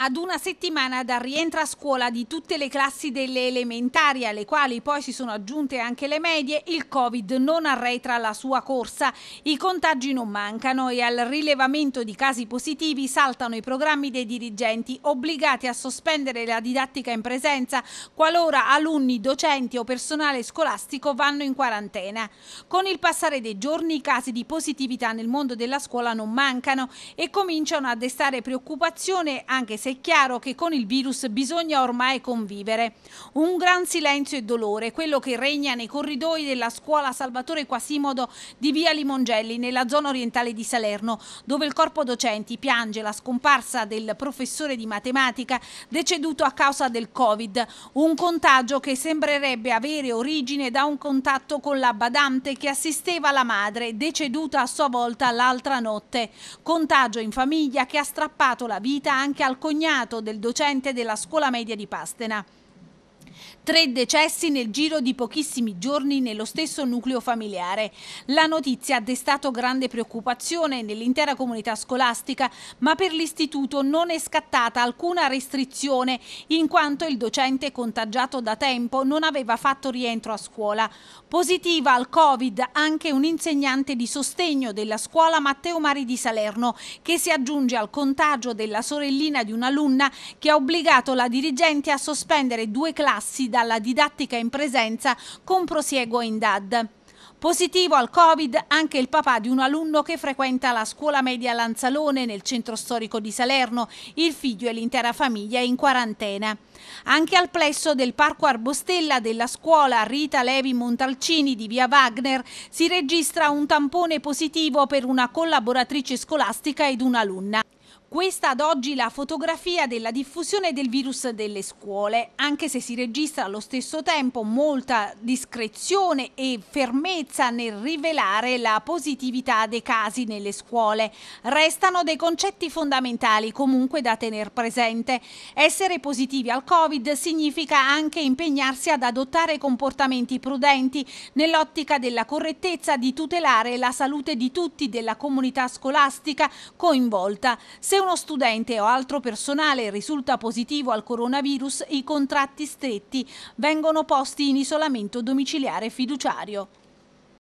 Ad una settimana dal rientro a scuola di tutte le classi delle elementari, alle quali poi si sono aggiunte anche le medie, il Covid non arretra la sua corsa. I contagi non mancano e al rilevamento di casi positivi saltano i programmi dei dirigenti, obbligati a sospendere la didattica in presenza qualora alunni, docenti o personale scolastico vanno in quarantena. Con il passare dei giorni i casi di positività nel mondo della scuola non mancano e cominciano a destare preoccupazione anche se è chiaro che con il virus bisogna ormai convivere. Un gran silenzio e dolore, quello che regna nei corridoi della scuola Salvatore Quasimodo di via Limongelli, nella zona orientale di Salerno, dove il corpo docenti piange la scomparsa del professore di matematica deceduto a causa del Covid, un contagio che sembrerebbe avere origine da un contatto con la badante che assisteva la madre, deceduta a sua volta l'altra notte. Contagio in famiglia che ha strappato la vita anche al cognato cognato del docente della scuola media di Pastena. Tre decessi nel giro di pochissimi giorni nello stesso nucleo familiare. La notizia ha destato grande preoccupazione nell'intera comunità scolastica, ma per l'istituto non è scattata alcuna restrizione, in quanto il docente contagiato da tempo non aveva fatto rientro a scuola. Positiva al Covid anche un insegnante di sostegno della scuola Matteo Mari di Salerno, che si aggiunge al contagio della sorellina di un'alunna che ha obbligato la dirigente a sospendere due classi classi dalla didattica in presenza con prosieguo in DAD. Positivo al Covid anche il papà di un alunno che frequenta la scuola media Lanzalone nel centro storico di Salerno. Il figlio e l'intera famiglia in quarantena. Anche al plesso del parco Arbostella della scuola Rita Levi Montalcini di via Wagner si registra un tampone positivo per una collaboratrice scolastica ed un'alunna. Questa ad oggi la fotografia della diffusione del virus delle scuole, anche se si registra allo stesso tempo molta discrezione e fermezza nel rivelare la positività dei casi nelle scuole. Restano dei concetti fondamentali comunque da tenere presente. Essere positivi al Covid significa anche impegnarsi ad adottare comportamenti prudenti nell'ottica della correttezza di tutelare la salute di tutti della comunità scolastica coinvolta. Se se uno studente o altro personale risulta positivo al coronavirus, i contratti stretti vengono posti in isolamento domiciliare fiduciario.